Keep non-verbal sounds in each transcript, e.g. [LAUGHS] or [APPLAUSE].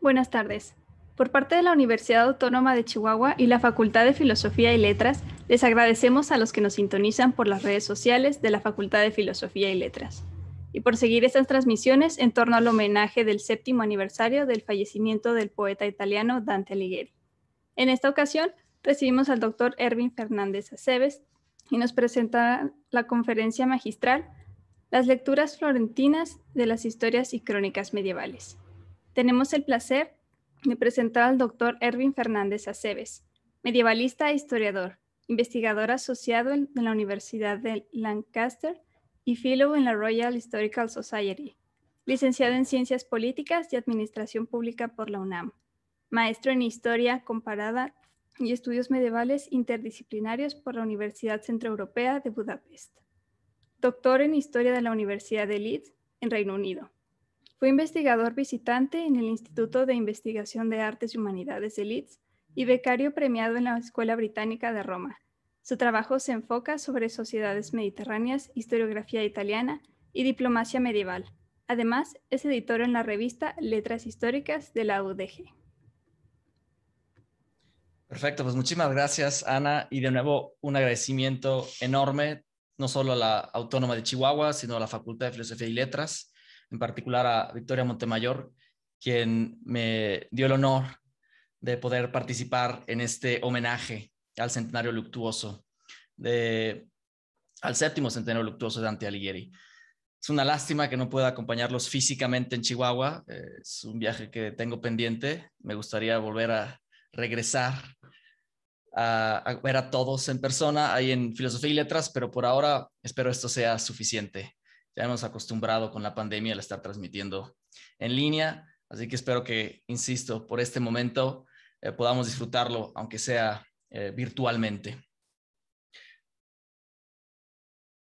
Buenas tardes. Por parte de la Universidad Autónoma de Chihuahua y la Facultad de Filosofía y Letras, les agradecemos a los que nos sintonizan por las redes sociales de la Facultad de Filosofía y Letras y por seguir estas transmisiones en torno al homenaje del séptimo aniversario del fallecimiento del poeta italiano Dante Alighieri. En esta ocasión recibimos al doctor Erwin Fernández Aceves y nos presenta la conferencia magistral las lecturas florentinas de las historias y crónicas medievales. Tenemos el placer de presentar al doctor Erwin Fernández Aceves, medievalista e historiador, investigador asociado en, la Universidad de Lancaster y fellow en la Royal Historical Society, licenciado en Ciencias Políticas y Administración Pública por la UNAM, maestro en Historia Comparada y Estudios Medievales Interdisciplinarios por la Universidad Centroeuropea de Budapest doctor en Historia de la Universidad de Leeds, en Reino Unido. Fue investigador visitante en el Instituto de Investigación de Artes y Humanidades de Leeds y becario premiado en la Escuela Británica de Roma. Su trabajo se enfoca sobre sociedades mediterráneas, historiografía italiana y diplomacia medieval. Además, es editor en la revista Letras Históricas de la UDG. Perfecto, pues muchísimas gracias Ana y de nuevo un agradecimiento enorme no solo a la Autónoma de Chihuahua, sino a la Facultad de Filosofía y Letras, en particular a Victoria Montemayor, quien me dio el honor de poder participar en este homenaje al centenario luctuoso, de, al séptimo centenario luctuoso de Dante Alighieri. Es una lástima que no pueda acompañarlos físicamente en Chihuahua, eh, es un viaje que tengo pendiente, me gustaría volver a regresar a, ver a todos en persona ahí en Filosofía y Letras, pero por ahora espero esto sea suficiente. Ya hemos acostumbrado con la pandemia al estar transmitiendo en línea, así que espero que, insisto, por este momento eh, podamos disfrutarlo, aunque sea eh, virtualmente.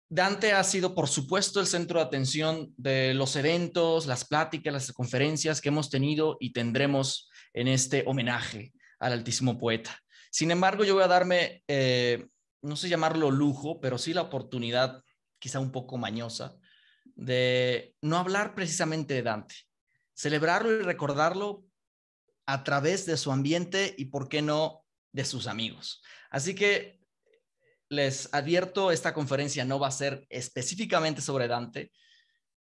Dante ha sido, por supuesto, el centro de atención de los eventos, las pláticas, las conferencias que hemos tenido y tendremos en este homenaje al altísimo poeta. Sin embargo, yo voy a darme, eh, no sé llamarlo lujo, pero sí la oportunidad, quizá un poco mañosa, de no hablar precisamente de Dante, celebrarlo y recordarlo a través de su ambiente y, por qué no, de sus amigos. Así que les advierto, esta conferencia no va a ser específicamente sobre Dante.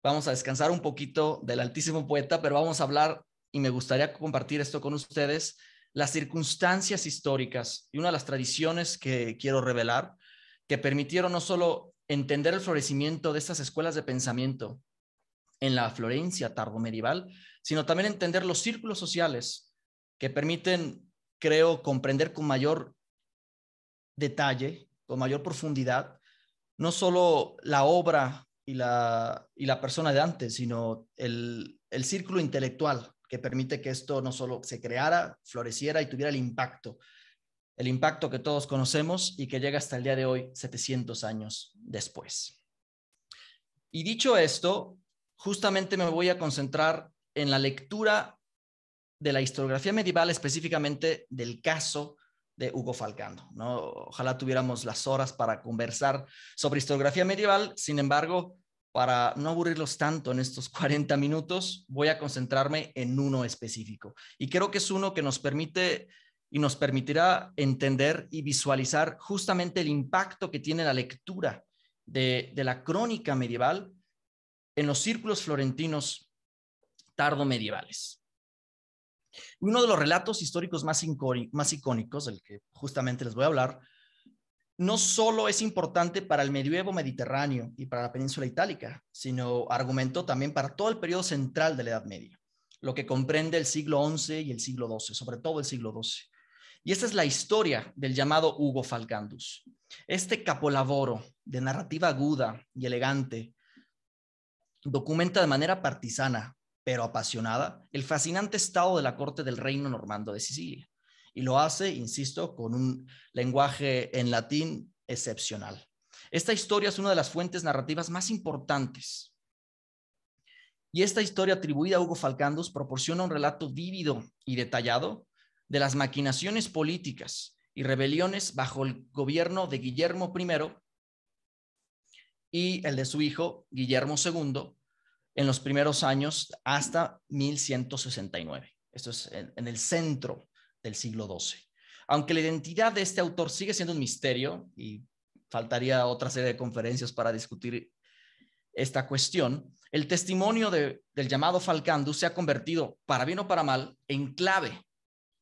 Vamos a descansar un poquito del altísimo poeta, pero vamos a hablar, y me gustaría compartir esto con ustedes, las circunstancias históricas y una de las tradiciones que quiero revelar, que permitieron no solo entender el florecimiento de estas escuelas de pensamiento en la Florencia tardomedieval, sino también entender los círculos sociales que permiten, creo, comprender con mayor detalle, con mayor profundidad, no solo la obra y la, persona de antes, sino el círculo intelectual que permite que esto no solo se creara, floreciera y tuviera el impacto, el impacto que todos conocemos y que llega hasta el día de hoy, 700 años después. Y dicho esto, justamente me voy a concentrar en la lectura de la historiografía medieval, específicamente del caso de Hugo Falcando. ¿no? Ojalá tuviéramos las horas para conversar sobre historiografía medieval, sin embargo, para no aburrirlos tanto en estos 40 [LAUGHS] minutos, voy a concentrarme en uno específico. Y creo que es uno que nos permite y nos permitirá entender y visualizar justamente el impacto que tiene la lectura de, la crónica medieval en los círculos florentinos tardomedievales. Uno de los relatos históricos más icónicos, del que justamente les voy a hablar, no solo es importante para el medioevo mediterráneo y para la península itálica, sino argumentó también para todo el periodo central de la Edad Media, lo que comprende el siglo XI y el siglo XII, sobre todo el siglo XII. Y esta es la historia del llamado Hugo Falcandus. Este capolavoro de narrativa aguda y elegante documenta de manera partisana, pero apasionada, el fascinante estado de la corte del reino normando de Sicilia y lo hace, insisto, con un lenguaje en latín excepcional. Esta historia es una de las fuentes narrativas más importantes. Y esta historia atribuida a Hugo Falcandus proporciona un relato vívido y detallado de las maquinaciones políticas y rebeliones bajo el gobierno de Guillermo I y el de su hijo Guillermo II en los primeros años hasta 1169. Esto es en, en el centro del siglo XII. Aunque la identidad de este autor sigue siendo un misterio, y faltaría otra serie de conferencias para discutir esta cuestión, el testimonio del llamado Falcandus se ha convertido, para bien o para mal, en clave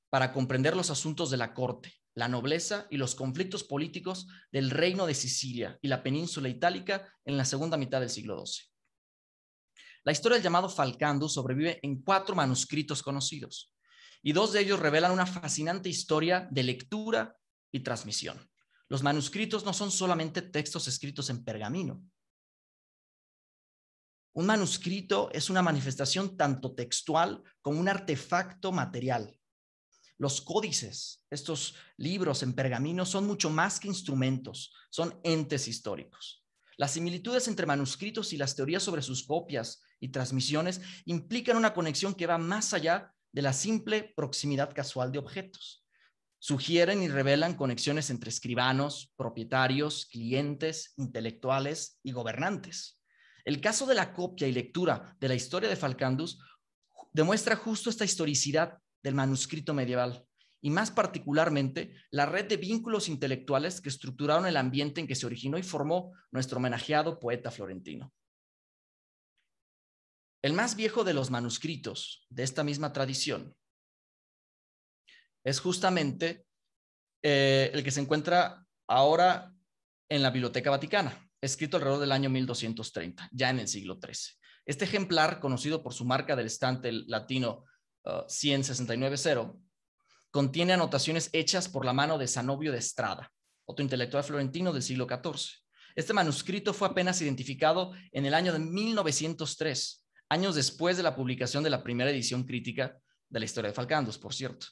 para comprender los asuntos de la corte, la nobleza y los conflictos políticos del reino de Sicilia y la península itálica en la segunda mitad del siglo XII. La historia del llamado Falcandus sobrevive en cuatro manuscritos conocidos, y dos de ellos revelan una fascinante historia de lectura y transmisión. Los manuscritos no son solamente textos escritos en pergamino. Un manuscrito es una manifestación tanto textual como un artefacto material. Los códices, estos libros en pergamino, son mucho más que instrumentos, son entes históricos. Las similitudes entre manuscritos y las teorías sobre sus copias y transmisiones implican una conexión que va más allá de la simple proximidad casual de objetos. Sugieren y revelan conexiones entre escribanos, propietarios, clientes, intelectuales y gobernantes. El caso de la copia y lectura de la historia de Falcandus demuestra justo esta historicidad del manuscrito medieval y más particularmente la red de vínculos intelectuales que estructuraron el ambiente en que se originó y formó nuestro homenajeado poeta florentino. El más viejo de los manuscritos de esta misma tradición es justamente eh, el que se encuentra ahora en la Biblioteca Vaticana, escrito alrededor del año 1230, ya en el siglo XIII. Este ejemplar, conocido por su marca del estante latino 1690, uh, 0 contiene anotaciones hechas por la mano de Sanobio de Estrada, otro intelectual florentino del siglo XIV. Este manuscrito fue apenas identificado en el año de 1903 años después de la publicación de la primera edición crítica de la historia de Falcandos, por cierto.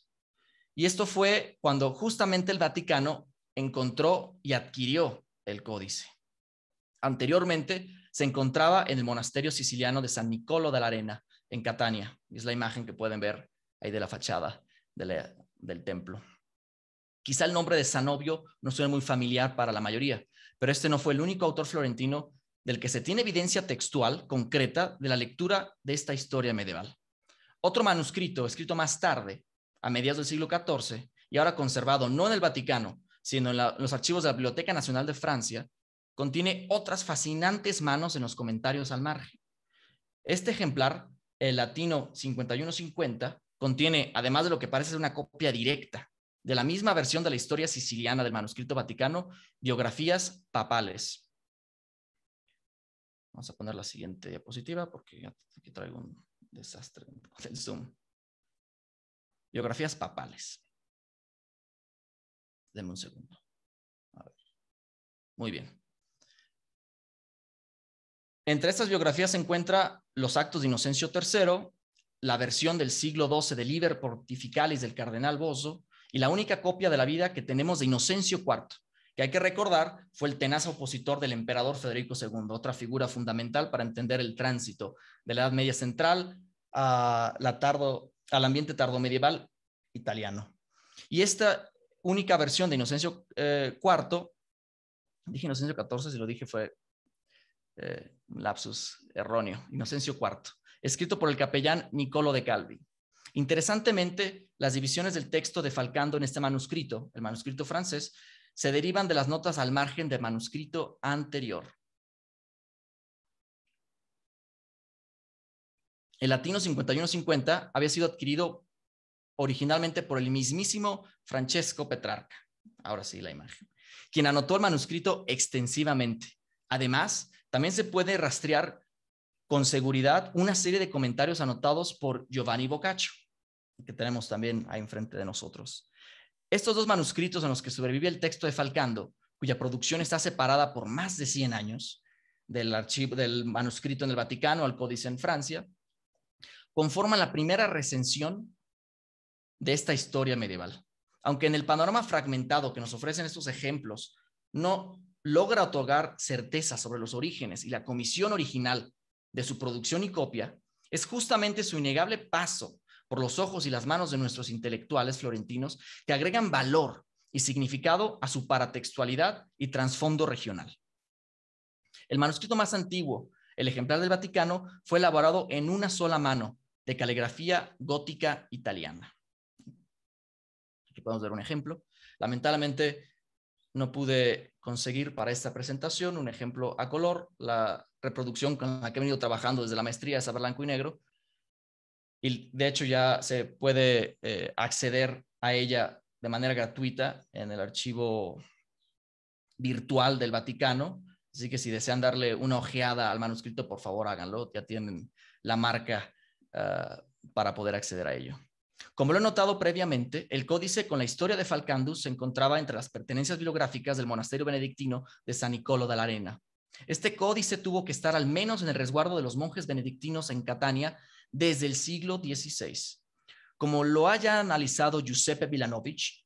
Y esto fue cuando justamente el Vaticano encontró y adquirió el códice. Anteriormente se encontraba en el monasterio siciliano de San Nicolo de la Arena, en Catania. Es la imagen que pueden ver ahí de la fachada del templo. Quizá el nombre de Sanobio no suene muy familiar para la mayoría, pero este no fue el único autor florentino del que se tiene evidencia textual concreta de la lectura de esta historia medieval. Otro manuscrito, escrito más tarde, a mediados del siglo XIV, y ahora conservado no en el Vaticano, sino en, los archivos de la Biblioteca Nacional de Francia, contiene otras fascinantes manos en los comentarios al margen. Este ejemplar, el latino 5150, contiene, además de lo que parece ser una copia directa de la misma versión de la historia siciliana del manuscrito vaticano, biografías papales, Vamos a poner la siguiente diapositiva porque aquí traigo un desastre [LAUGHS] del Zoom. Biografías papales. Deme un segundo. Muy bien. Entre estas biografías se encuentra los actos de Inocencio III, la versión del siglo XII del Liber Portificalis del cardenal Bozo, y la única copia de la vida que tenemos de Inocencio IV, que hay que recordar fue el tenaz opositor del emperador Federico II, otra figura fundamental para entender el tránsito de la Edad Media Central a la tardo, al ambiente tardomedieval italiano. Y esta única versión de Inocencio IV, eh, dije Inocencio XIV, si lo dije fue eh, lapsus erróneo, Inocencio IV, escrito por el capellán Nicolo de Calvi. Interesantemente, las divisiones del texto de Falcando en este manuscrito, el manuscrito francés, se derivan de las notas al margen del manuscrito anterior. El latino 5150 había sido adquirido originalmente por el mismísimo Francesco Petrarca, ahora sí la imagen, quien anotó el manuscrito extensivamente. Además, también se puede rastrear con seguridad una serie de comentarios anotados por Giovanni Boccaccio, que tenemos también ahí enfrente de nosotros. Estos dos manuscritos en los que sobrevive el texto de Falcando, cuya producción está separada por más de 100 años del, archivo, del manuscrito en el Vaticano al códice en Francia, conforman la primera recensión de esta historia medieval. Aunque en el panorama fragmentado que nos ofrecen estos ejemplos no logra otorgar certeza sobre los orígenes y la comisión original de su producción y copia, es justamente su innegable paso por los ojos y las manos de nuestros intelectuales florentinos que agregan valor y significado a su paratextualidad y trasfondo regional. El manuscrito más antiguo, el ejemplar del Vaticano, fue elaborado en una sola mano, de caligrafía gótica italiana. Aquí podemos ver un ejemplo. Lamentablemente no pude conseguir para esta presentación un ejemplo a color. La reproducción con la que he venido trabajando desde la maestría es a blanco y negro, y de hecho ya se puede eh, acceder a ella de manera gratuita en el archivo virtual del Vaticano. Así que si desean darle una ojeada al manuscrito, por favor háganlo, ya tienen la marca ah, para poder acceder a ello. Como lo he notado previamente, el códice con la historia de Falcandus se encontraba entre las pertenencias bibliográficas del monasterio benedictino de San Nicolo de la Arena. Este códice tuvo que estar al menos en el resguardo de los monjes benedictinos en Catania desde el siglo XVI. Como lo haya analizado Giuseppe vilanovich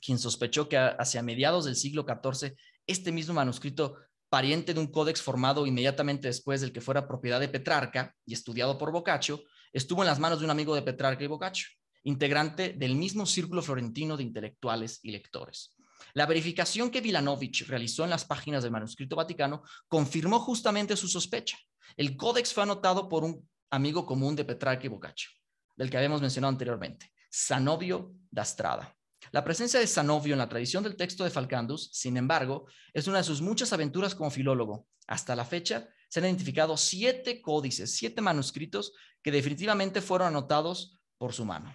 quien sospechó que hacia mediados del siglo XIV este mismo manuscrito, pariente de un códex formado inmediatamente después del que fuera propiedad de Petrarca y estudiado por Boccaccio, estuvo en las manos de un amigo de Petrarca y Boccaccio, integrante del mismo círculo florentino de intelectuales y lectores. La verificación que Vilanovich realizó en las páginas del manuscrito vaticano confirmó justamente su sospecha. El códex fue anotado por un amigo común de Petrarca y Boccaccio, del que habíamos mencionado anteriormente, Sanovio d'Astrada. La presencia de Sanovio en la tradición del texto de Falcandus, sin embargo, es una de sus muchas aventuras como filólogo. Hasta la fecha, se han identificado siete códices, siete manuscritos que definitivamente fueron anotados por su mano.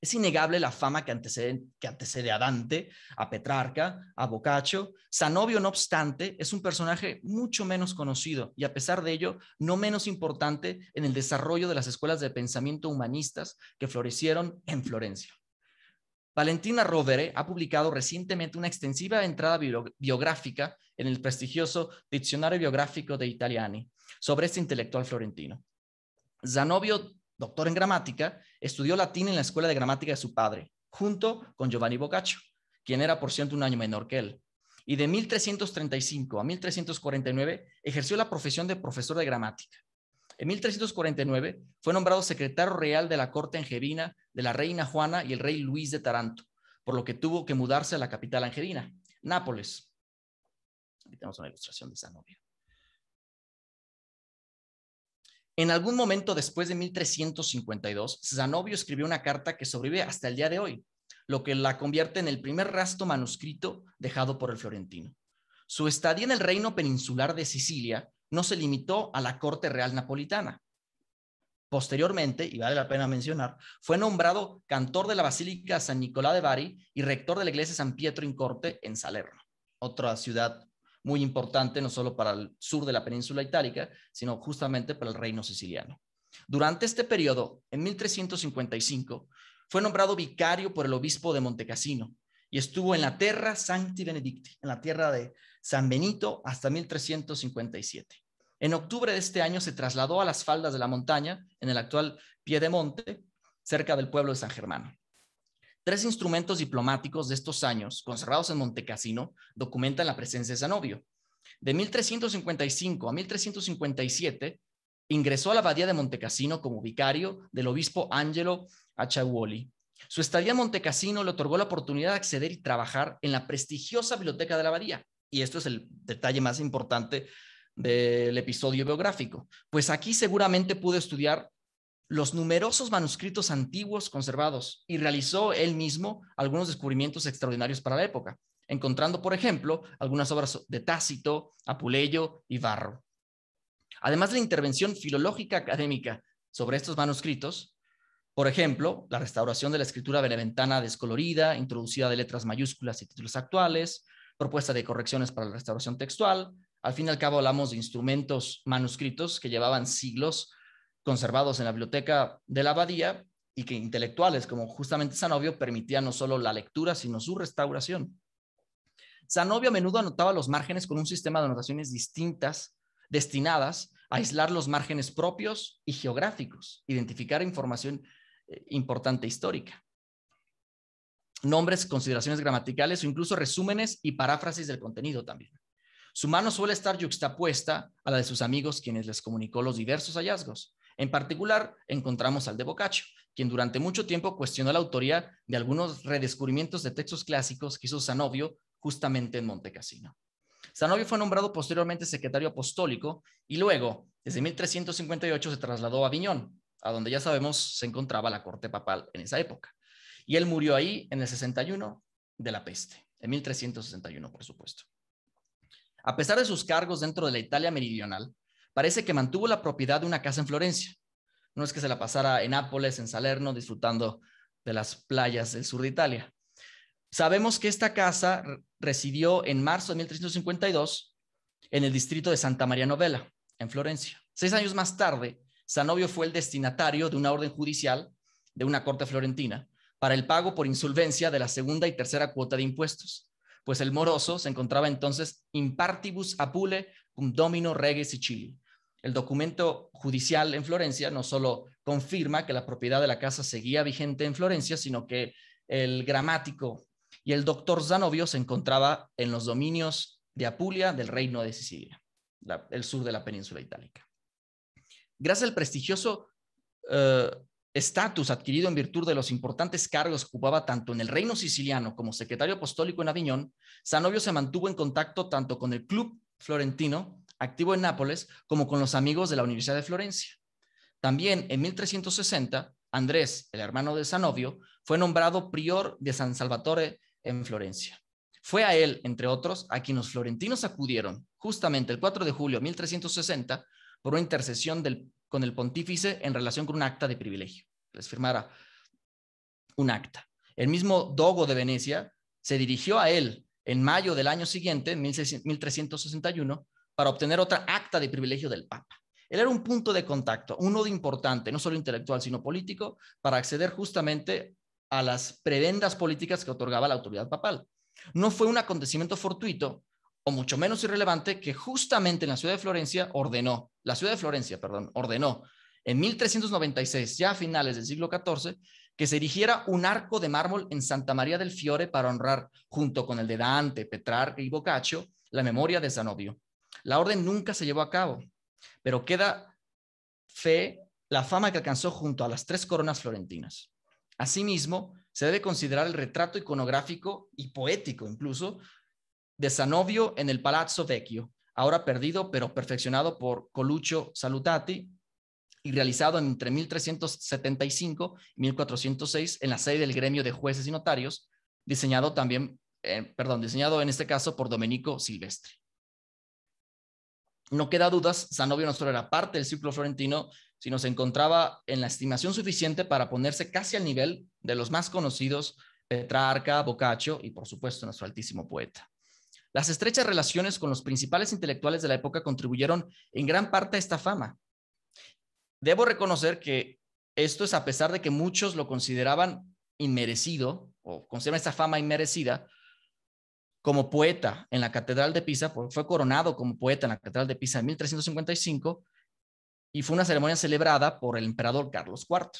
Es innegable la fama que antecede, a Dante, a Petrarca, a Boccaccio. Zanovio no obstante, es un personaje mucho menos conocido y a pesar de ello, no menos importante en el desarrollo de las escuelas de pensamiento humanistas que florecieron en Florencia. Valentina Rovere ha publicado recientemente una extensiva entrada biográfica en el prestigioso Diccionario Biográfico de Italiani sobre este intelectual florentino. Zanobio doctor en gramática, estudió latín en la escuela de gramática de su padre, junto con Giovanni Boccaccio, quien era, por cierto, un año menor que él. Y de 1335 a 1349 ejerció la profesión de profesor de gramática. En 1349 fue nombrado secretario real de la corte angevina de la reina Juana y el rey Luis de Taranto, por lo que tuvo que mudarse a la capital angelina, Nápoles. Aquí tenemos una ilustración de esa novia. En algún momento después de 1352, Zanobio escribió una carta que sobrevive hasta el día de hoy, lo que la convierte en el primer rastro manuscrito dejado por el florentino. Su estadía en el reino peninsular de Sicilia no se limitó a la corte real napolitana. Posteriormente, y vale la pena mencionar, fue nombrado cantor de la Basílica San Nicolás de Bari y rector de la iglesia San Pietro in Corte en Salerno, otra ciudad muy importante no solo para el sur de la península itálica, sino justamente para el reino siciliano. Durante este periodo, en 1355, fue nombrado vicario por el obispo de Montecassino y estuvo en la tierra Sancti Benedicti, en la tierra de San Benito, hasta 1357. En octubre de este año se trasladó a las faldas de la montaña, en el actual Piedemonte, cerca del pueblo de San germano Tres instrumentos diplomáticos de estos años, conservados en Montecasino, documentan la presencia de Sanobio. De 1355 a 1357, ingresó a la abadía de Montecasino como vicario del obispo Angelo Achaguoli. Su estadía en Montecassino le otorgó la oportunidad de acceder y trabajar en la prestigiosa biblioteca de la abadía. Y esto es el detalle más importante del episodio biográfico, pues aquí seguramente pudo estudiar los numerosos manuscritos antiguos conservados y realizó él mismo algunos descubrimientos extraordinarios para la época, encontrando, por ejemplo, algunas obras de Tácito, Apuleyo y Barro. Además de la intervención filológica académica sobre estos manuscritos, por ejemplo, la restauración de la escritura beneventana descolorida, introducida de letras mayúsculas y títulos actuales, propuesta de correcciones para la restauración textual. Al fin y al cabo hablamos de instrumentos manuscritos que llevaban siglos conservados en la biblioteca de la abadía y que intelectuales como justamente Sanovio permitían no solo la lectura, sino su restauración. Sanovio a menudo anotaba los márgenes con un sistema de anotaciones distintas destinadas a aislar los márgenes propios y geográficos, identificar información eh, importante e histórica. Nombres, consideraciones gramaticales o incluso resúmenes y paráfrasis del contenido también. Su mano suele estar yuxtapuesta a la de sus amigos quienes les comunicó los diversos hallazgos. En particular, encontramos al de Boccaccio, quien durante mucho tiempo cuestionó la autoría de algunos redescubrimientos de textos clásicos que hizo Sanovio justamente en Montecassino. Sanovio fue nombrado posteriormente secretario apostólico y luego, desde 1358, se trasladó a Aviñón, a donde ya sabemos se encontraba la corte papal en esa época. Y él murió ahí en el 61 de la peste, en 1361, por supuesto. A pesar de sus cargos dentro de la Italia meridional, parece que mantuvo la propiedad de una casa en Florencia. No es que se la pasara en Nápoles, en Salerno, disfrutando de las playas del sur de Italia. Sabemos que esta casa residió en marzo de 1352 en el distrito de Santa María Novella, en Florencia. Seis años más tarde, Sanovio fue el destinatario de una orden judicial de una corte florentina para el pago por insolvencia de la segunda y tercera cuota de impuestos, pues el moroso se encontraba entonces impartibus apule cum domino y Sicili, el documento judicial en Florencia no solo confirma que la propiedad de la casa seguía vigente en Florencia, sino que el gramático y el doctor Zanovio se encontraba en los dominios de Apulia del reino de Sicilia, el sur de la península itálica. Gracias al prestigioso eh, estatus adquirido en virtud de los importantes cargos que ocupaba tanto en el reino siciliano como secretario apostólico en Aviñón, Zanovio se mantuvo en contacto tanto con el club florentino, activo en Nápoles, como con los amigos de la Universidad de Florencia. También en 1360, Andrés, el hermano de Sanovio, fue nombrado prior de San Salvatore en Florencia. Fue a él, entre otros, a quien los florentinos acudieron justamente el 4 de julio de 1360 por una intercesión del, con el pontífice en relación con un acta de privilegio. Les firmara un acta. El mismo Dogo de Venecia se dirigió a él en mayo del año siguiente, 1361, para obtener otra acta de privilegio del Papa. Él era un punto de contacto, un nodo importante, no solo intelectual, sino político, para acceder justamente a las prebendas políticas que otorgaba la autoridad papal. No fue un acontecimiento fortuito, o mucho menos irrelevante, que justamente en la ciudad de Florencia ordenó, la ciudad de Florencia, perdón, ordenó en 1396, ya a finales del siglo XIV, que se erigiera un arco de mármol en Santa María del Fiore para honrar, junto con el de Dante, Petrarca y Boccaccio, la memoria de Sanovio. La orden nunca se llevó a cabo, pero queda fe la fama que alcanzó junto a las tres coronas florentinas. Asimismo, se debe considerar el retrato iconográfico y poético incluso de Sanovio en el Palazzo Vecchio, ahora perdido pero perfeccionado por Coluccio Salutati y realizado entre 1375 y 1406 en la sede del gremio de jueces y notarios, diseñado también, eh, perdón, diseñado en este caso por Domenico Silvestri. No queda dudas, Zanobio no solo era parte del círculo florentino, sino se encontraba en la estimación suficiente para ponerse casi al nivel de los más conocidos Petrarca, Boccaccio y por supuesto nuestro altísimo poeta. Las estrechas relaciones con los principales intelectuales de la época contribuyeron en gran parte a esta fama, debo reconocer que esto es a pesar de que muchos lo consideraban inmerecido o consideran esta fama inmerecida como poeta en la Catedral de Pisa, porque fue coronado como poeta en la Catedral de Pisa en 1355 y fue una ceremonia celebrada por el emperador Carlos IV.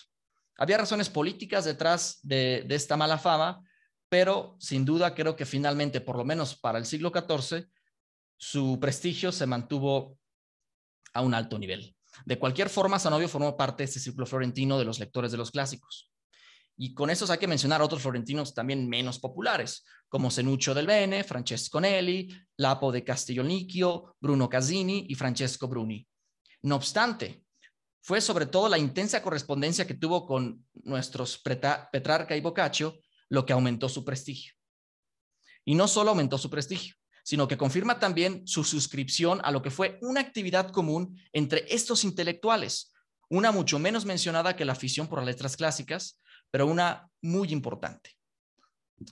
Había razones políticas detrás de, de esta mala fama, pero sin duda creo que finalmente, por lo menos para el siglo XIV, su prestigio se mantuvo a un alto nivel. De cualquier forma, Sanovio formó parte de este círculo florentino de los lectores de los clásicos. Y con esos hay que mencionar otros florentinos también menos populares, como Senuccio del Bene, Francesco Nelli, Lapo de Castiglionicchio, Bruno Casini y Francesco Bruni. No obstante, fue sobre todo la intensa correspondencia que tuvo con nuestros Petrarca y Boccaccio lo que aumentó su prestigio. Y no solo aumentó su prestigio, sino que confirma también su suscripción a lo que fue una actividad común entre estos intelectuales, una mucho menos mencionada que la afición por las letras clásicas, pero una muy importante.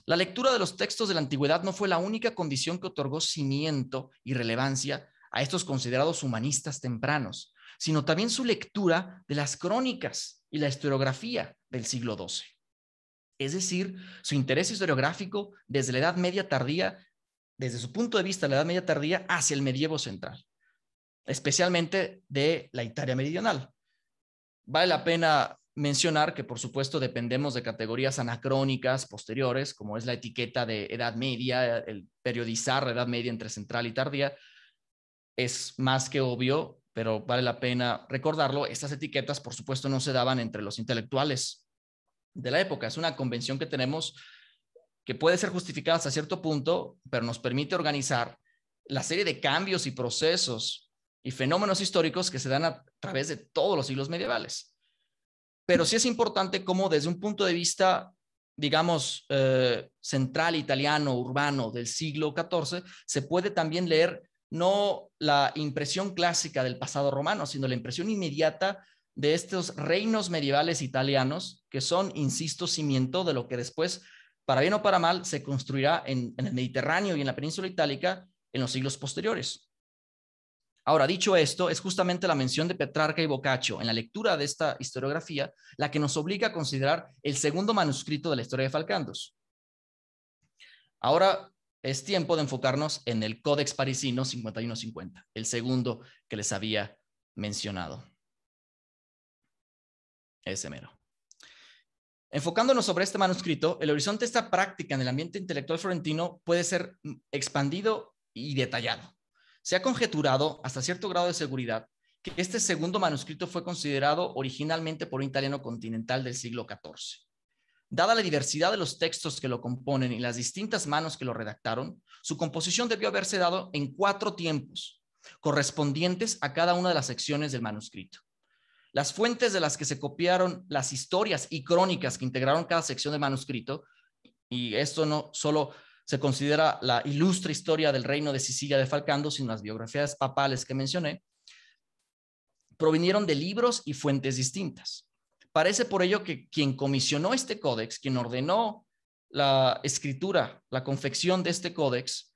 La lectura de los textos de la antigüedad no fue la única condición que otorgó cimiento y relevancia a estos considerados humanistas tempranos, sino también su lectura de las crónicas y la historiografía del siglo XII. Es decir, su interés historiográfico desde la Edad Media tardía desde su punto de vista, la Edad Media tardía hacia el medievo central, especialmente de la Italia meridional. Vale la pena mencionar que, por supuesto, dependemos de categorías anacrónicas posteriores, como es la etiqueta de Edad Media, el periodizar la Edad Media entre central y tardía. Es más que obvio, pero vale la pena recordarlo. Estas etiquetas, por supuesto, no se daban entre los intelectuales de la época. Es una convención que tenemos que puede ser justificada hasta cierto punto, pero nos permite organizar la serie de cambios y procesos y fenómenos históricos que se dan a través de todos los siglos medievales. Pero sí es importante cómo desde un punto de vista, digamos, eh, central italiano, urbano del siglo XIV, se puede también leer no la impresión clásica del pasado romano, sino la impresión inmediata de estos reinos medievales italianos, que son, insisto, cimiento de lo que después para bien o para mal, se construirá en, el Mediterráneo y en la península itálica en los siglos posteriores. Ahora, dicho esto, es justamente la mención de Petrarca y Boccaccio en la lectura de esta historiografía la que nos obliga a considerar el segundo manuscrito de la historia de Falcandos. Ahora es tiempo de enfocarnos en el Códex Parisino 5150, el segundo que les había mencionado. Ese mero. Enfocándonos sobre este manuscrito, el horizonte de esta práctica en el ambiente intelectual florentino puede ser mm, expandido y detallado. Se ha conjeturado hasta cierto grado de seguridad que este segundo manuscrito fue considerado originalmente por un italiano continental del siglo XIV. Dada la diversidad de los textos que lo componen y las distintas manos que lo redactaron, su composición debió haberse dado en cuatro tiempos, correspondientes a cada una de las secciones del manuscrito. Las fuentes de las que se copiaron las historias y crónicas que integraron cada sección de manuscrito, y esto no solo se considera la ilustre historia del reino de Sicilia de Falcando, sino las biografías papales que mencioné, provinieron de libros y fuentes distintas. Parece por ello que quien comisionó este códex, quien ordenó la escritura, la confección de este códex,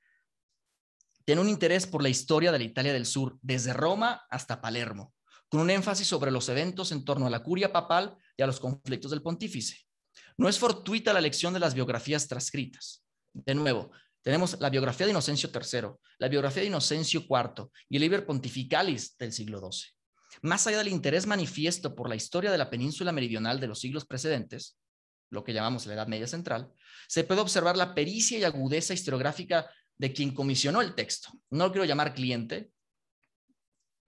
tiene un interés por la historia de la Italia del Sur, desde Roma hasta Palermo con un énfasis sobre los eventos en torno a la curia papal y a los conflictos del pontífice. No es fortuita la lección de las biografías transcritas. De nuevo, tenemos la biografía de Inocencio III, la biografía de Inocencio IV y el Liber Pontificalis del siglo XII. Más allá del interés manifiesto por la historia de la península meridional de los siglos precedentes, lo que llamamos la Edad Media Central, se puede observar la pericia y agudeza historiográfica de quien comisionó el texto. No lo quiero llamar cliente,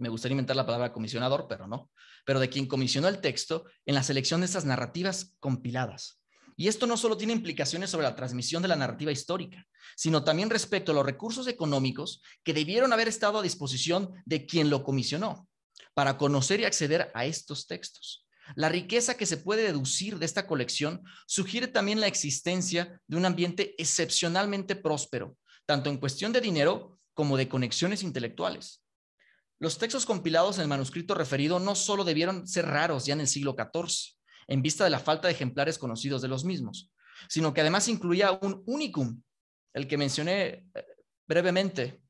me gustaría inventar la palabra comisionador, pero no, pero de quien comisionó el texto en la selección de estas narrativas compiladas. Y esto no solo tiene implicaciones sobre la transmisión de la narrativa histórica, sino también respecto a los recursos económicos que debieron haber estado a disposición de quien lo comisionó para conocer y acceder a estos textos. La riqueza que se puede deducir de esta colección sugiere también la existencia de un ambiente excepcionalmente próspero, tanto en cuestión de dinero como de conexiones intelectuales. Los textos compilados en el manuscrito referido no solo debieron ser raros ya en el siglo XIV, en vista de la falta de ejemplares conocidos de los mismos, sino que además incluía un unicum, el que mencioné eh, brevemente.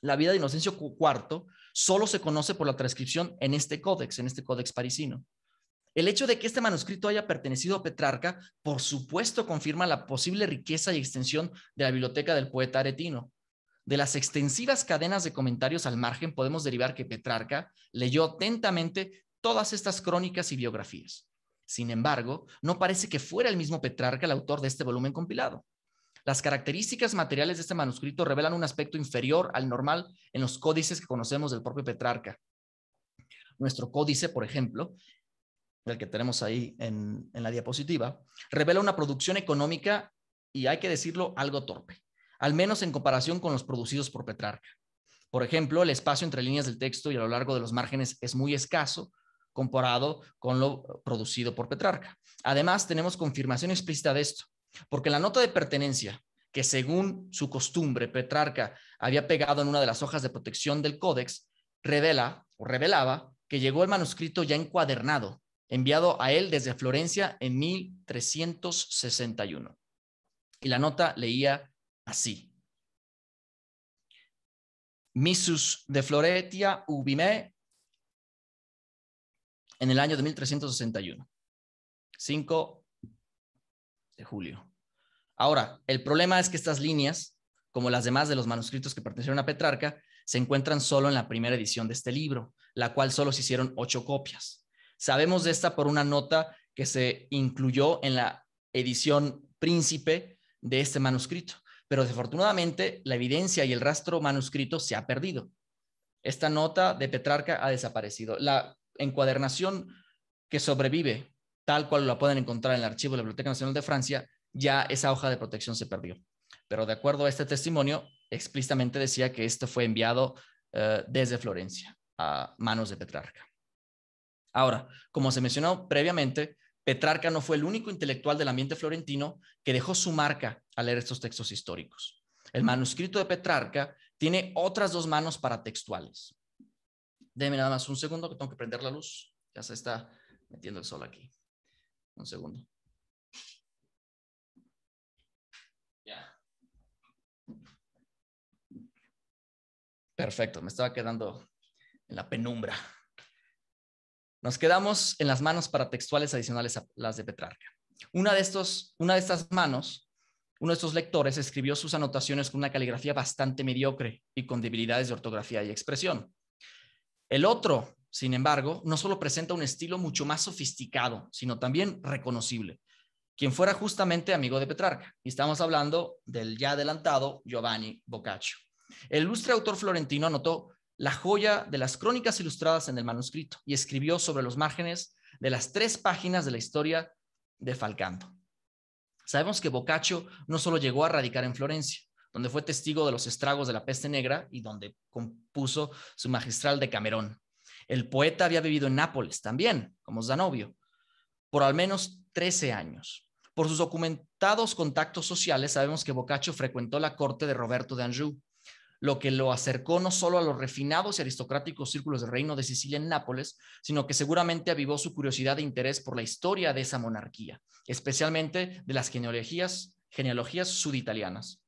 La vida de Inocencio IV solo se conoce por la transcripción en este códex, en este códex parisino. El hecho de que este manuscrito haya pertenecido a Petrarca, por supuesto, confirma la posible riqueza y extensión de la biblioteca del poeta aretino. De las extensivas cadenas de comentarios al margen podemos derivar que Petrarca leyó atentamente todas estas crónicas y biografías. Sin embargo, no parece que fuera el mismo Petrarca el autor de este volumen compilado. Las características materiales de este manuscrito revelan un aspecto inferior al normal en los códices que conocemos del propio Petrarca. Nuestro códice, por ejemplo, el que tenemos ahí en, en la diapositiva, revela una producción económica y hay que decirlo algo torpe al menos en comparación con los producidos por Petrarca. Por ejemplo, el espacio entre líneas del texto y a lo largo de los márgenes es muy escaso comparado con lo producido por Petrarca. Además, tenemos confirmación explícita de esto, porque la nota de pertenencia que según su costumbre Petrarca había pegado en una de las hojas de protección del códex, revela o revelaba que llegó el manuscrito ya encuadernado, enviado a él desde Florencia en 1361. Y la nota leía así. Missus de Floretia ubime en el año de 1361, 5 de julio. Ahora, el problema es que estas líneas, como las demás de los manuscritos que pertenecieron a Petrarca, se encuentran solo en la primera edición de este libro, la cual solo se hicieron ocho copias. Sabemos de esta por una nota que se incluyó en la edición príncipe de este manuscrito pero desafortunadamente la evidencia y el rastro manuscrito se ha perdido. Esta nota de Petrarca ha desaparecido. La encuadernación que sobrevive, tal cual la pueden encontrar en el archivo de la Biblioteca Nacional de Francia, ya esa hoja de protección se perdió. Pero de acuerdo a este testimonio, explícitamente decía que esto fue enviado eh, desde Florencia a manos de Petrarca. Ahora, como se mencionó previamente, Petrarca no fue el único intelectual del ambiente florentino que dejó su marca al leer estos textos históricos. El manuscrito de Petrarca tiene otras dos manos paratextuales. Deme nada más un segundo que tengo que prender la luz. Ya se está metiendo el sol aquí. Un segundo. Ya. Perfecto, me estaba quedando en la penumbra. Nos quedamos en las manos paratextuales adicionales a las de Petrarca. Una de, estos, una de estas manos, uno de estos lectores escribió sus anotaciones con una caligrafía bastante mediocre y con debilidades de ortografía y expresión. El otro, sin embargo, no solo presenta un estilo mucho más sofisticado, sino también reconocible, quien fuera justamente amigo de Petrarca. Y estamos hablando del ya adelantado Giovanni Boccaccio. El ilustre autor florentino anotó la joya de las crónicas ilustradas en el manuscrito y escribió sobre los márgenes de las tres páginas de la historia de Falcanto. Sabemos que Boccaccio no solo llegó a radicar en Florencia, donde fue testigo de los estragos de la peste negra y donde compuso su magistral de Camerón. El poeta había vivido en Nápoles también, como Zanobio, por al menos 13 años. Por sus documentados contactos sociales sabemos que Boccaccio frecuentó la corte de Roberto de Anjou, lo que lo acercó no solo a los refinados y aristocráticos círculos del reino de Sicilia en Nápoles, sino que seguramente avivó su curiosidad e interés por la historia de esa monarquía, especialmente de las genealogías, suditalianas.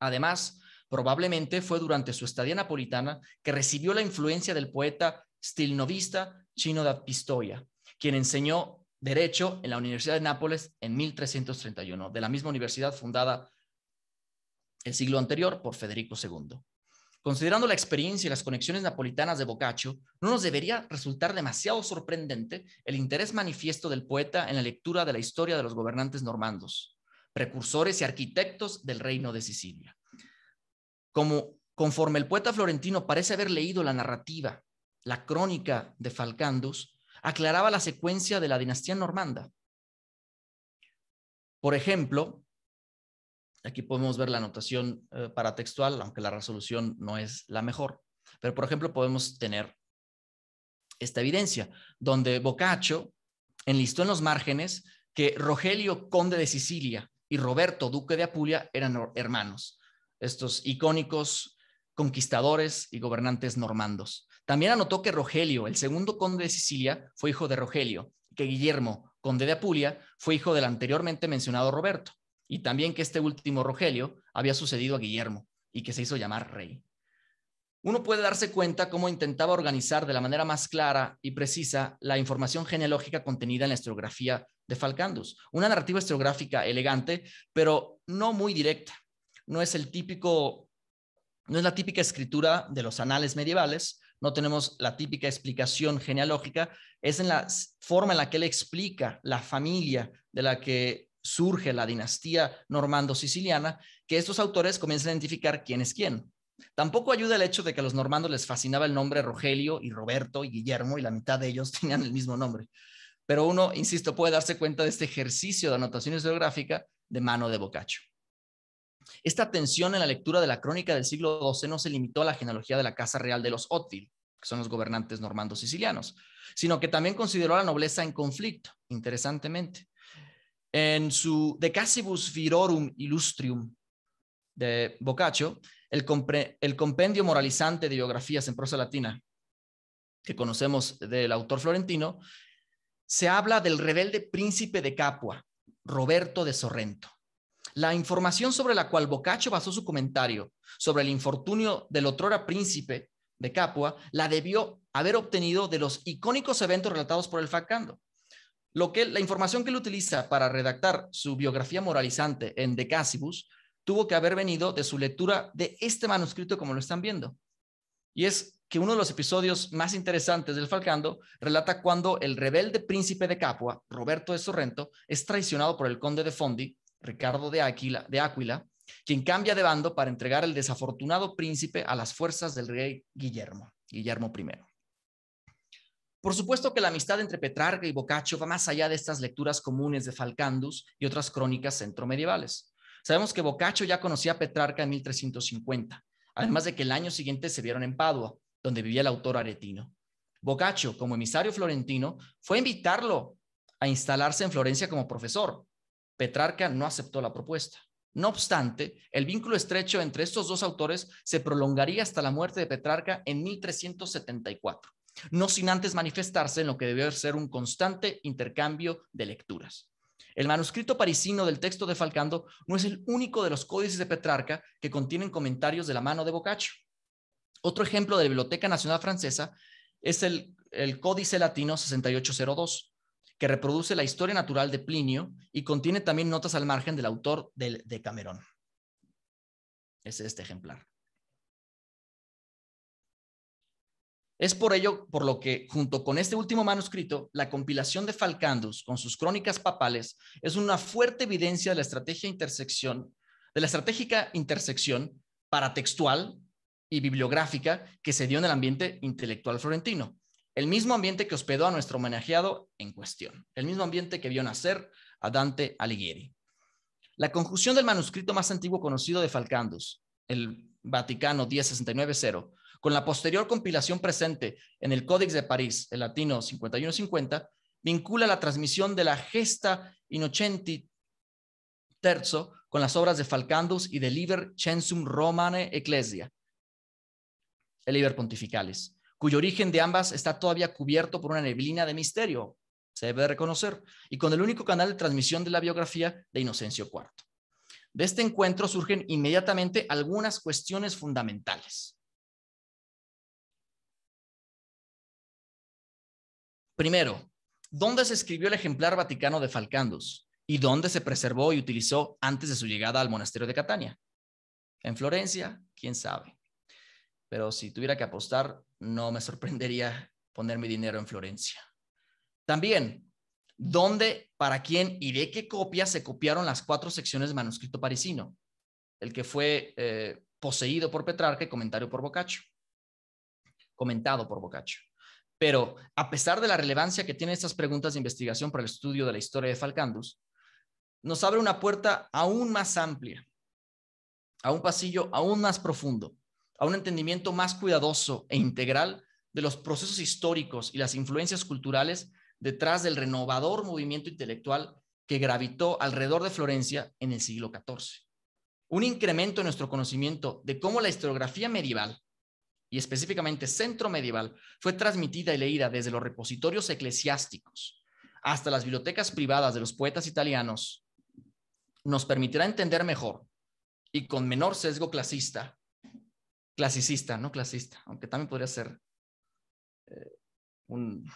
Además, probablemente fue durante su estadía napolitana que recibió la influencia del poeta stilnovista Chino da Pistoia, quien enseñó Derecho en la Universidad de Nápoles en 1331, de la misma universidad fundada el siglo anterior por Federico II. Considerando la experiencia y las conexiones napolitanas de Boccaccio, no nos debería resultar demasiado sorprendente el interés manifiesto del poeta en la lectura de la historia de los gobernantes normandos, precursores y arquitectos del reino de Sicilia. Como conforme el poeta florentino parece haber leído la narrativa, la crónica de Falcandus, aclaraba la secuencia de la dinastía normanda. Por ejemplo, Aquí podemos ver la anotación eh, paratextual, aunque la resolución no es la mejor. Pero, por ejemplo, podemos tener esta evidencia, donde Boccaccio enlistó en los márgenes que Rogelio, conde de Sicilia, y Roberto, duque de Apulia, eran hermanos, estos icónicos conquistadores y gobernantes normandos. También anotó que Rogelio, el segundo conde de Sicilia, fue hijo de Rogelio, que Guillermo, conde de Apulia, fue hijo del anteriormente mencionado Roberto y también que este último Rogelio había sucedido a Guillermo y que se hizo llamar rey. Uno puede darse cuenta cómo intentaba organizar de la manera más clara y precisa la información genealógica contenida en la historiografía de Falcandus. Una narrativa historiográfica elegante, pero no muy directa. No es el típico, no es la típica escritura de los anales medievales, no tenemos la típica explicación genealógica, es en la forma en la que él explica la familia de la que surge la dinastía normando-siciliana, que estos autores comienzan a identificar quién es quién. Tampoco ayuda el hecho de que a los normandos les fascinaba el nombre Rogelio y Roberto y Guillermo y la mitad de ellos [LAUGHS] tenían el mismo nombre. Pero uno, insisto, puede darse cuenta de este ejercicio de anotación historiográfica de mano de Boccaccio. Esta tensión en la lectura de la crónica del siglo XII no se limitó a la genealogía de la Casa Real de los Ottil que son los gobernantes normando sicilianos, sino que también consideró a la nobleza en conflicto, interesantemente. En su De Casibus Virorum Illustrium de Boccaccio, el, el compendio moralizante de biografías en prosa latina que conocemos del autor florentino, se habla del rebelde príncipe de Capua, Roberto de Sorrento. La información sobre la cual Boccaccio basó su comentario sobre el infortunio del otrora príncipe de Capua la debió haber obtenido de los icónicos eventos relatados por el Facando. Lo que, la información que él utiliza para redactar su biografía moralizante en Decasibus tuvo que haber venido de su lectura de este manuscrito como lo están viendo. Y es que uno de los episodios más interesantes del Falcando relata cuando el rebelde príncipe de Capua, Roberto de Sorrento, es traicionado por el conde de Fondi, Ricardo de Aquila, quien cambia de bando para entregar el desafortunado príncipe a las fuerzas del rey Guillermo, Guillermo I. Por supuesto que la amistad entre Petrarca y Boccaccio va más allá de estas lecturas comunes de Falcandus y otras crónicas centro-medievales. Sabemos que Boccaccio ya conocía a Petrarca en 1350, además de que el año siguiente se vieron en Padua, donde vivía el autor aretino. Boccaccio, como emisario florentino, fue a invitarlo a instalarse en Florencia como profesor. Petrarca no aceptó la propuesta. No obstante, el vínculo estrecho entre estos dos autores se prolongaría hasta la muerte de Petrarca en 1374 no sin antes manifestarse en lo que debió ser un constante intercambio de lecturas. El manuscrito parisino del texto de Falcando no es el único de los códices de Petrarca que contienen comentarios de la mano de Boccaccio. Otro ejemplo de la Biblioteca Nacional Francesa es el, Códice Latino 6802, que reproduce la historia natural de Plinio y contiene también notas al margen del autor del de Es este ejemplar. Es por ello por lo que, junto con este último manuscrito, la compilación de Falcandus con sus crónicas papales es una fuerte evidencia de la estrategia intersección, de la estratégica intersección paratextual y bibliográfica que se dio en el ambiente intelectual florentino. El mismo ambiente que hospedó a nuestro homenajeado en cuestión, el mismo ambiente que vio nacer a Dante Alighieri. La conjunción del manuscrito más antiguo conocido de Falcandus, el Vaticano 1069 con la posterior compilación presente en el Códex de París, el latino 5150, vincula la transmisión de la Gesta Innocenti terzo con las obras de Falcandus y de Liber Censum Romane Ecclesia, el Liber Pontificalis, cuyo origen de ambas está todavía cubierto por una neblina de misterio, se debe reconocer, y con el único canal de transmisión de la biografía de Inocencio IV. De este encuentro surgen inmediatamente algunas cuestiones fundamentales. Primero, ¿dónde se escribió el ejemplar vaticano de Falcandus y dónde se preservó y utilizó antes de su llegada al monasterio de Catania? En Florencia, quién sabe. Pero si tuviera que apostar, no me [LAUGHS] sorprendería poner mi dinero en Florencia. También, ¿dónde, para quién y de qué copia se copiaron las cuatro secciones de manuscrito parisino? El que fue eh, poseído por Petrarca y comentario por Boccaccio. Comentado por Boccaccio. Pero a pesar de la relevancia que tienen estas preguntas de investigación para el estudio de la historia de Falcandus, nos abre una puerta aún más amplia, a un pasillo aún más profundo, a un entendimiento más cuidadoso e integral de los procesos históricos y las influencias culturales detrás del renovador movimiento intelectual que gravitó alrededor de Florencia en el siglo XIV. Un incremento en nuestro conocimiento de cómo la historiografía medieval y específicamente centro medieval, fue transmitida y leída desde los repositorios eclesiásticos hasta las bibliotecas privadas de los poetas italianos, nos permitirá entender mejor y con menor sesgo clasista, clasicista, no clasista, aunque también podría ser eh, un,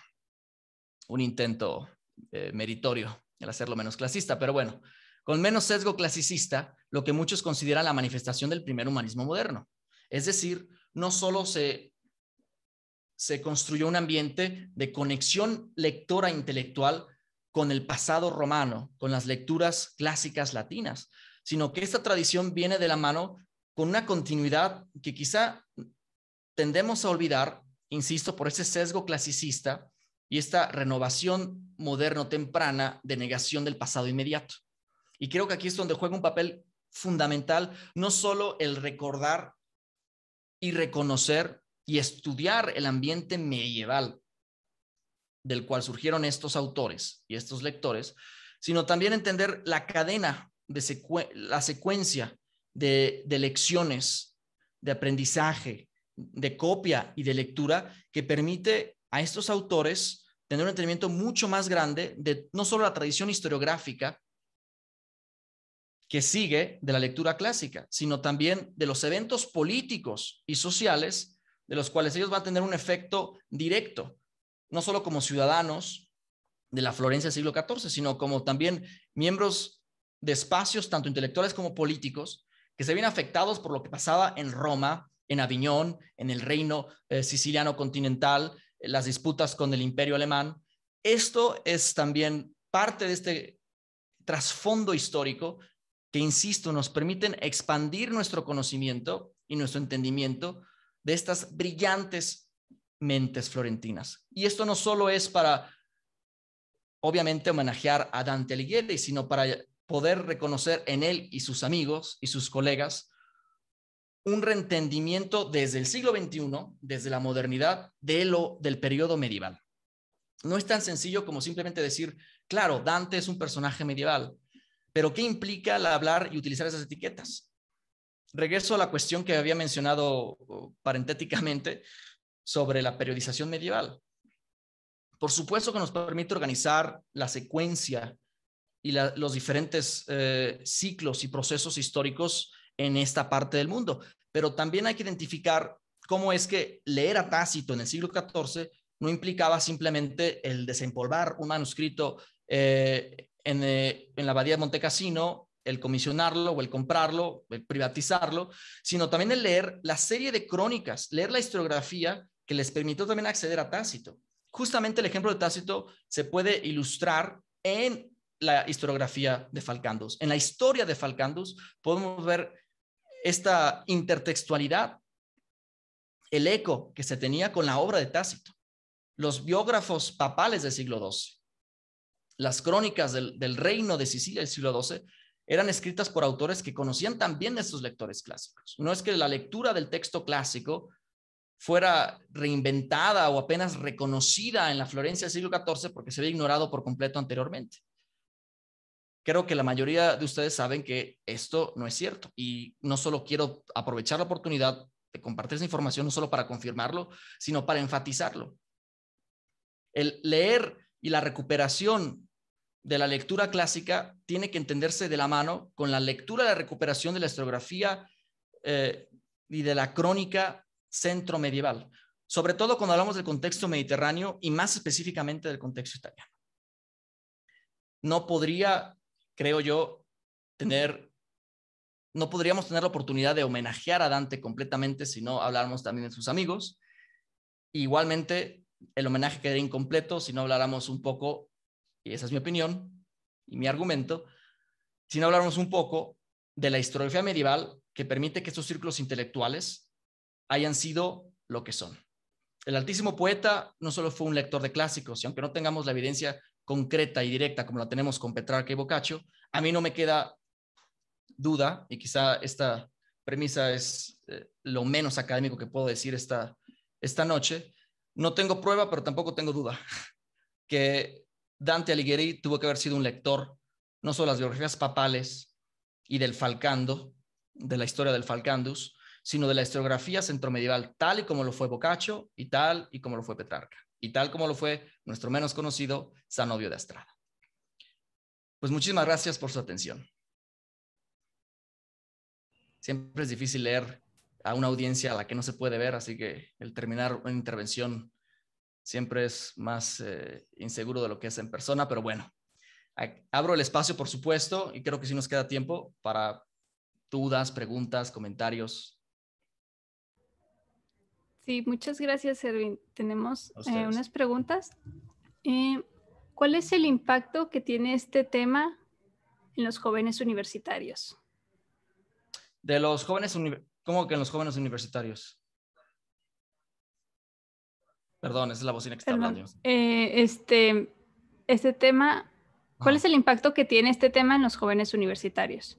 intento eh, meritorio el hacerlo menos clasista, pero bueno, con menos sesgo clasicista, lo que muchos consideran la manifestación del primer humanismo moderno, es decir, no solo se, construyó un ambiente de conexión lectora intelectual con el pasado romano, con las lecturas clásicas latinas, sino que esta tradición viene de la mano con una continuidad que quizá tendemos a olvidar, insisto, por ese sesgo clasicista y esta renovación moderno temprana de negación del pasado inmediato. Y creo que aquí es donde juega un papel fundamental no solo el recordar y reconocer y estudiar el ambiente medieval del cual surgieron estos autores y estos lectores, sino también entender la cadena, de la secuencia de, de lecciones, de aprendizaje, de copia y de lectura que permite a estos autores tener un entendimiento mucho más grande de no solo la tradición historiográfica, que sigue de la lectura clásica, sino también de los eventos políticos y sociales de los cuales ellos van a tener un efecto directo, no solo como ciudadanos de la Florencia del siglo XIV, sino como también miembros de espacios tanto intelectuales como políticos que se ven afectados por lo que pasaba en Roma, en Aviñón, en el reino eh, siciliano continental, eh, las disputas con el imperio alemán. Esto es también parte de este trasfondo histórico que, insisto, nos permiten expandir nuestro conocimiento y nuestro entendimiento de estas brillantes mentes florentinas. Y esto no solo es para, obviamente, homenajear a Dante Alighieri, sino para poder reconocer en él y sus amigos y sus colegas un reentendimiento desde el siglo XXI, desde la modernidad, de lo, del periodo medieval. No es tan sencillo como simplemente decir, claro, Dante es un personaje medieval. Pero ¿qué implica el hablar y utilizar esas etiquetas? Regreso a la cuestión que había mencionado parentéticamente sobre la periodización medieval. Por supuesto que nos permite organizar la secuencia y los diferentes eh, ciclos y procesos históricos en esta parte del mundo, pero también hay que identificar cómo es que leer a Tácito en el siglo XIV no implicaba simplemente el desempolvar un manuscrito eh, eh, en, la abadía de Montecassino, el comisionarlo o el comprarlo, el privatizarlo, sino también el leer la serie de crónicas, leer la historiografía que les permitió también acceder a Tácito. Justamente el ejemplo de Tácito se puede ilustrar en la historiografía de Falcandus. En la historia de Falcandus podemos ver esta intertextualidad, el eco que se tenía con la obra de Tácito. Los biógrafos papales del siglo XII las crónicas del, reino de Sicilia del siglo XII eran escritas por autores que conocían también a sus lectores clásicos. No es que la lectura del texto clásico fuera reinventada o apenas reconocida en la Florencia del siglo XIV porque se había ignorado por completo anteriormente. Creo que la mayoría de ustedes saben que esto no es cierto y no solo quiero aprovechar la oportunidad de compartir esa información, no solo para confirmarlo, sino para enfatizarlo. El leer y la recuperación de la lectura clásica tiene que entenderse de la mano con la lectura de la recuperación de la historiografía eh, y de la crónica centro-medieval, sobre todo cuando hablamos del contexto mediterráneo y más específicamente del contexto italiano. No podría, creo yo, tener, no podríamos tener la oportunidad de homenajear a Dante completamente si no habláramos también de sus amigos. Igualmente, el homenaje quedaría incompleto si no habláramos un poco, y esa es mi opinión y mi argumento, si no habláramos un poco de la historiografía medieval que permite que estos círculos intelectuales hayan sido lo que son. El altísimo poeta no solo fue un lector de clásicos, y aunque no tengamos la evidencia concreta y directa como la tenemos con Petrarca y Boccaccio, a mí no me queda duda, y quizá esta premisa es eh, lo menos académico que puedo decir esta, esta noche, no tengo prueba, pero tampoco tengo duda [LAUGHS] que Dante Alighieri tuvo que haber sido un lector, no solo de las biografías papales y del Falcando, de la historia del Falcandus, sino de la historiografía centromedieval, tal y como lo fue Boccaccio y tal y como lo fue Petrarca, y tal como lo fue nuestro menos conocido Sanovio de Estrada. Pues muchísimas gracias por su atención. Siempre es difícil leer a una audiencia a la que no se puede ver, así que el terminar una intervención siempre es más eh, inseguro de lo que es en persona, pero bueno, abro el espacio, por supuesto, y creo que sí nos queda tiempo para dudas, preguntas, comentarios. Sí, muchas gracias, Erwin. Tenemos eh, unas preguntas. Eh, ¿Cuál es el impacto que tiene este tema en los jóvenes universitarios? De los jóvenes universitarios ¿Cómo que en los jóvenes universitarios? Perdón, esa es la bocina que está este, tema, ¿cuál es el impacto que tiene este tema en los jóvenes universitarios?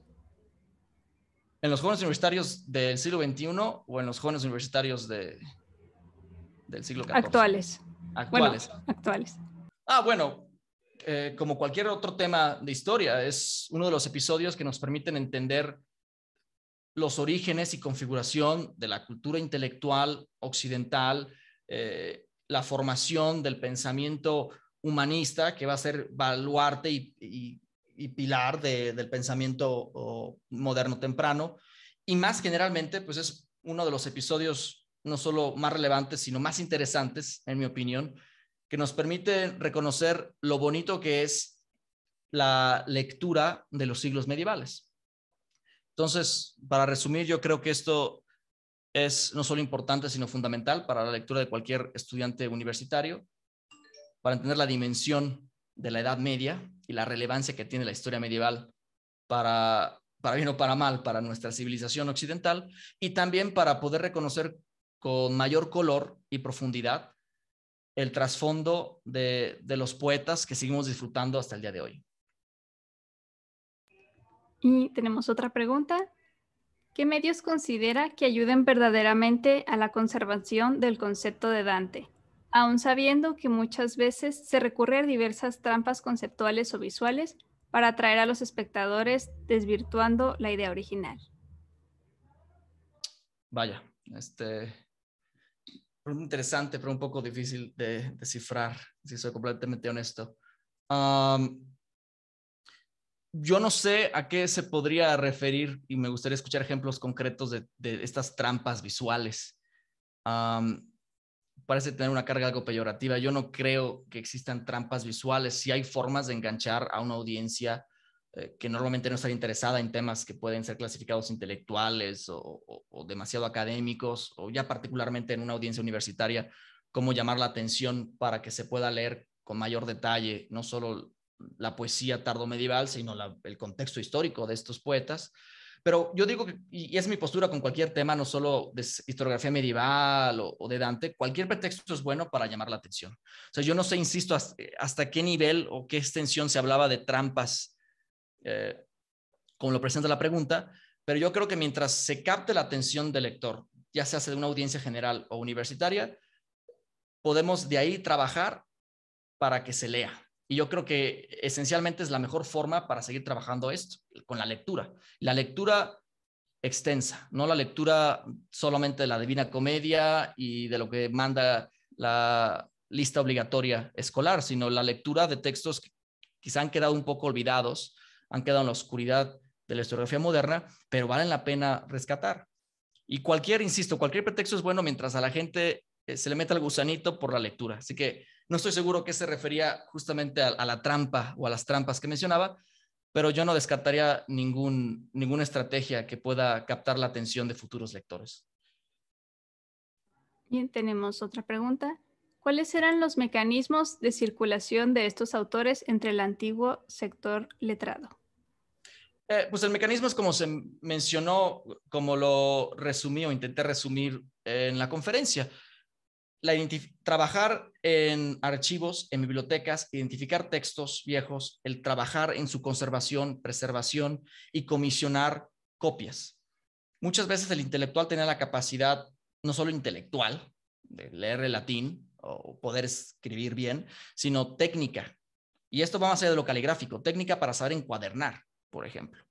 ¿En los jóvenes universitarios del siglo XXI o en los jóvenes universitarios de, del siglo XIV? Actuales. Actuales. actuales. Ah, bueno, eh, como cualquier otro tema de historia, es uno de los episodios que nos permiten entender los orígenes y configuración de la cultura intelectual occidental, eh, la formación del pensamiento humanista, que va a ser baluarte y, pilar del pensamiento moderno temprano. Y más generalmente, pues es uno de los episodios no solo más relevantes, sino más interesantes, en mi opinión, que nos permite reconocer lo bonito que es la lectura de los siglos medievales. Entonces, para resumir, yo creo que esto es no solo importante, sino fundamental para la lectura de cualquier estudiante universitario, para entender la dimensión de la Edad Media y la relevancia que tiene la historia medieval para, bien o para mal, para nuestra civilización occidental, y también para poder reconocer con mayor color y profundidad el trasfondo de los poetas que seguimos disfrutando hasta el día de hoy. Y tenemos otra pregunta. ¿Qué medios considera que ayuden verdaderamente a la conservación del concepto de Dante, aun sabiendo que muchas veces se recurre a diversas trampas conceptuales o visuales para atraer a los espectadores, desvirtuando la idea original? Vaya, este, interesante, pero un poco difícil de descifrar, si soy completamente honesto yo no sé a qué se podría referir y me gustaría escuchar ejemplos concretos de, estas trampas visuales. parece tener una carga algo peyorativa. Yo no creo que existan trampas visuales. Si hay formas de enganchar a una audiencia eh, que normalmente no está interesada en temas que pueden ser clasificados intelectuales o, demasiado académicos, o ya particularmente en una audiencia universitaria, cómo llamar la atención para que se pueda leer con mayor detalle, no solo la poesía tardomedieval, sino el contexto histórico de estos poetas. Pero yo digo, que, y es mi postura con cualquier tema, no solo de historiografía medieval o, de Dante, cualquier pretexto es bueno para llamar la atención. O sea, yo no sé, insisto, eh, hasta, qué nivel o qué extensión se hablaba de trampas, eh, como lo presenta la pregunta, pero yo creo que mientras se capte la atención del lector, ya sea de una audiencia general o universitaria, podemos de ahí trabajar para que se lea. Y yo creo que esencialmente es la mejor forma para seguir trabajando esto, con la lectura. La lectura extensa, no la lectura solamente de la Divina Comedia y de lo que manda la lista obligatoria escolar, sino la lectura de textos que quizá han quedado un poco olvidados, han quedado en la oscuridad de la historiografía moderna, pero valen la pena rescatar. Y cualquier, insisto, cualquier pretexto es bueno mientras a la gente eh, se le meta el gusanito por la lectura. Así que no estoy seguro que se refería justamente a, la trampa o a las trampas que mencionaba, pero yo no descartaría ninguna estrategia que pueda captar la atención de futuros lectores. Bien, tenemos otra pregunta. ¿Cuáles eran los mecanismos de circulación de estos autores entre el antiguo sector letrado? Eh, pues el mecanismo es como se mencionó, como lo resumí o intenté resumir en la conferencia trabajar en archivos, en bibliotecas, identificar textos viejos, el trabajar en su conservación, preservación y comisionar copias. Muchas veces el intelectual tenía la capacidad, no solo intelectual, de leer el latín o poder escribir bien, sino técnica. Y esto va a allá de lo caligráfico, técnica para saber encuadernar, por ejemplo.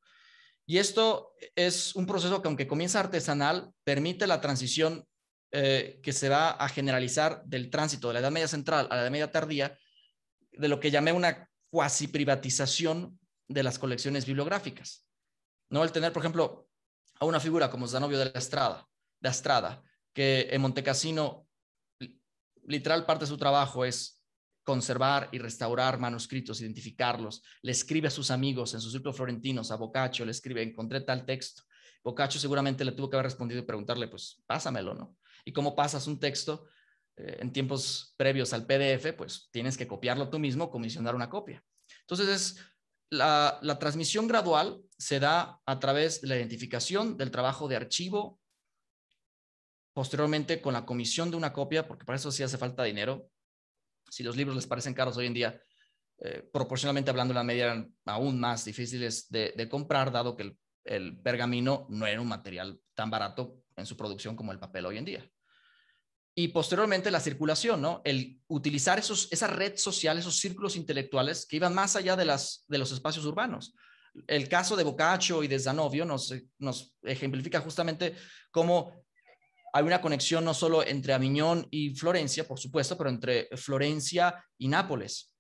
Y esto es un proceso que aunque comienza artesanal, permite la transición eh, que se va a generalizar del tránsito de la Edad Media Central a la Edad Media Tardía, de lo que llamé una cuasi privatización de las colecciones bibliográficas. ¿no? El tener, por ejemplo, a una figura como Zanovio de la Estrada, de que en Montecasino, literal parte de su trabajo es conservar y restaurar manuscritos, identificarlos, le escribe a sus amigos en sus círculo florentinos, a Boccaccio, le escribe, encontré tal texto. Boccaccio seguramente le tuvo que haber respondido y preguntarle, pues pásamelo, ¿no? y cómo pasas un texto eh, en tiempos previos al PDF, pues tienes que copiarlo tú mismo, comisionar una copia. Entonces, la, transmisión gradual se da a través de la identificación del trabajo de archivo, posteriormente con la comisión de una copia, porque para eso sí hace falta dinero. Si los libros les parecen caros hoy en día, eh, proporcionalmente hablando, la media aún más difíciles de, comprar, dado que el, pergamino no era un material tan barato en su producción como el papel hoy en día y posteriormente la circulación, ¿no? El utilizar esos, esa red social, esos círculos intelectuales que iban más allá de, las, de los espacios urbanos. El caso de Boccaccio y de Zanovio nos, eh, nos ejemplifica justamente cómo hay una conexión no solo entre Aviñón y Florencia, por supuesto, pero entre Florencia y Nápoles,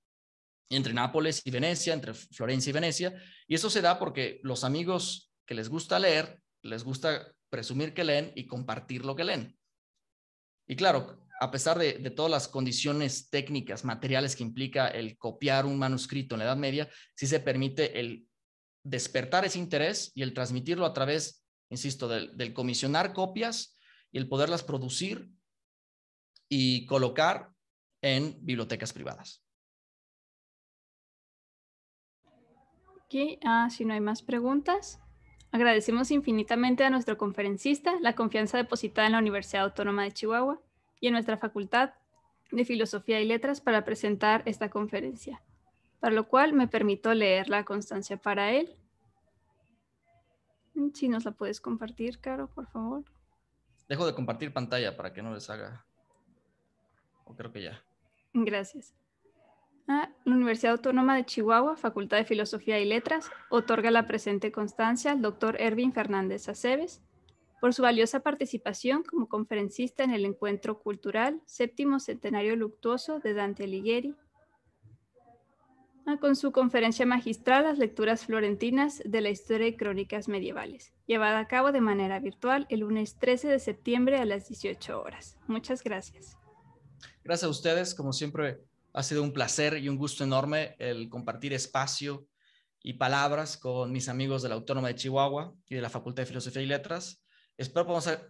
entre Nápoles y Venecia, entre Florencia y Venecia. Y eso se da porque los amigos que les gusta leer, les gusta presumir que leen y compartir lo que leen. Y claro, a pesar de, todas las condiciones técnicas, materiales que implica el copiar un manuscrito en la Edad Media, sí se permite el despertar ese interés y el transmitirlo a través, insisto, del, comisionar copias y el poderlas producir y colocar en bibliotecas privadas. Aquí, ah, si no hay más preguntas. Agradecemos infinitamente a nuestro conferencista la confianza depositada en la Universidad Autónoma de Chihuahua y en nuestra Facultad de Filosofía y Letras para presentar esta conferencia, para lo cual me permito leer la constancia para él. Mm, si nos la puedes compartir, Caro, por favor. Dejo de compartir pantalla para que no les haga. O creo que ya. Gracias. Ah, la Universidad Autónoma de Chihuahua, Facultad de Filosofía y Letras, otorga la presente constancia al doctor Ervin Fernández Aceves por su valiosa participación como conferencista en el encuentro cultural séptimo centenario luctuoso de Dante Alighieri. Ah, con su conferencia magistral Las lecturas florentinas de la historia y crónicas medievales, llevada a cabo de manera virtual el lunes 13 de septiembre a las 18 horas. Muchas gracias. Gracias a ustedes, como siempre, ha sido un placer y un gusto enorme el compartir espacio y palabras con mis amigos de la Autónoma de Chihuahua y de la Facultad de Filosofía y Letras. Espero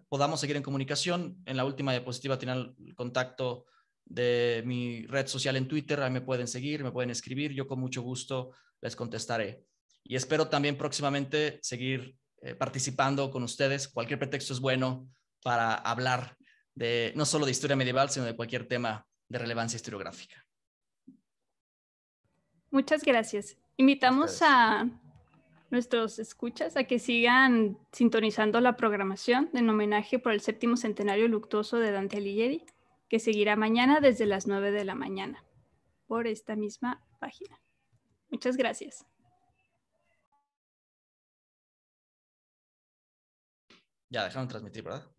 podamos, seguir en comunicación. En la última diapositiva tienen el contacto de mi red social en Twitter. Ahí me pueden seguir, me pueden escribir. Yo con mucho gusto les contestaré. Y espero también próximamente seguir eh, participando con ustedes. Cualquier pretexto es bueno para hablar de no solo de historia medieval, sino de cualquier tema de relevancia historiográfica. Muchas gracias. Invitamos a nuestros escuchas a que sigan sintonizando la programación en homenaje por el séptimo centenario luctuoso de Dante Alighieri, que seguirá mañana desde las 9 de la mañana por esta misma página. Muchas gracias. Ya dejaron transmitir, ¿verdad?